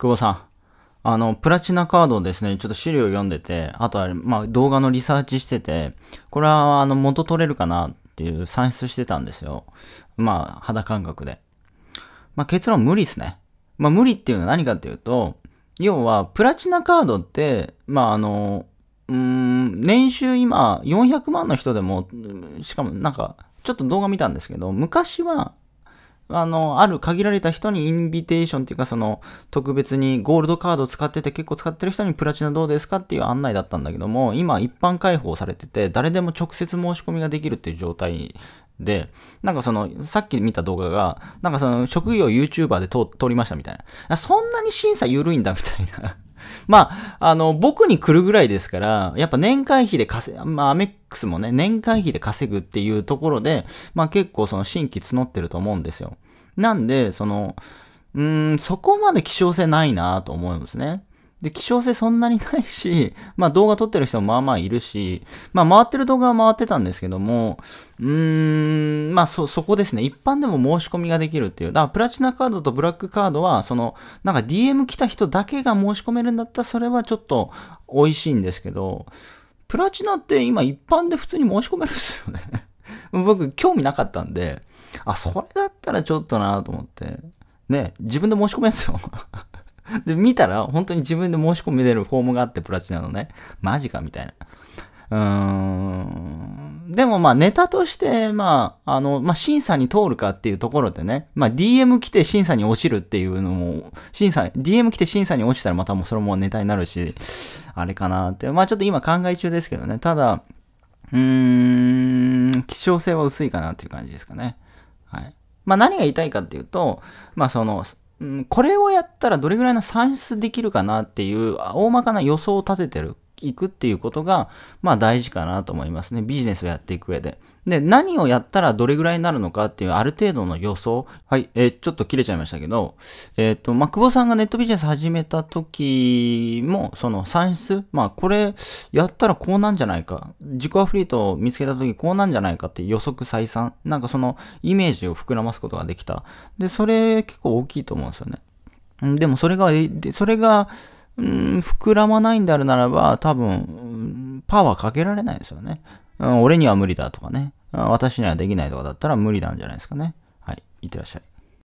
久保さん。あの、プラチナカードですね、ちょっと資料読んでて、あとは、まあ、動画のリサーチしてて、これは、あの、元取れるかなっていう算出してたんですよ。まあ、肌感覚で。まあ、結論無理ですね。まあ、無理っていうのは何かっていうと、要は、プラチナカードって、まあ、あの、うん、年収今、400万の人でも、しかもなんか、ちょっと動画見たんですけど、昔は、あの、ある限られた人にインビテーションっていうか、その、特別にゴールドカード使ってて結構使ってる人にプラチナどうですかっていう案内だったんだけども、今一般開放されてて、誰でも直接申し込みができるっていう状態で、なんかその、さっき見た動画が、なんかその、職業 YouTuber で通りましたみたいな。そんなに審査緩いんだみたいなまあ、あの、僕に来るぐらいですから、やっぱ年会費で稼ぐまあ、アメックスもね、年会費で稼ぐっていうところで、まあ結構その新規募ってると思うんですよ。なんで、その、うん、そこまで希少性ないなと思うんですね。で、希少性そんなにないし、まあ動画撮ってる人もまあまあいるし、まあ回ってる動画は回ってたんですけども、うーん、まあそ、そこですね。一般でも申し込みができるっていう。だからプラチナカードとブラックカードは、その、なんか DM 来た人だけが申し込めるんだったらそれはちょっと美味しいんですけど、プラチナって今一般で普通に申し込めるんですよね 僕、興味なかったんで、あ、それだったらちょっとなと思って。ね、自分で申し込んですよ で、見たら、本当に自分で申し込み出るフォームがあって、プラチナのね。マジかみたいな。うーん。でもまあネタとして、まあ、あの、まあ審査に通るかっていうところでね、まあ DM 来て審査に落ちるっていうのも、審査、DM 来て審査に落ちたらまたもうそれもネタになるし、あれかなって。まあちょっと今考え中ですけどね。ただ、うーん、希少性は薄いかなっていう感じですかね。はい。まあ何が言いたいかっていうと、まあその、うん、これをやったらどれぐらいの算出できるかなっていう大まかな予想を立ててるいくっていうことが、まあ大事かなと思いますね。ビジネスをやっていく上で。で、何をやったらどれぐらいになるのかっていうある程度の予想。はい、えー、ちょっと切れちゃいましたけど、えっ、ー、と、まあ、久保さんがネットビジネス始めた時も、その算出、まあ、これやったらこうなんじゃないか。自己アフリートを見つけた時こうなんじゃないかって予測採算。なんかそのイメージを膨らますことができた。で、それ結構大きいと思うんですよね。でもそれが、それが、うん、膨らまないんであるならば、多分、パワーかけられないですよね。うん、俺には無理だとかね。私にはできないとかだったら無理なんじゃないですかね。はい。いってらっしゃい。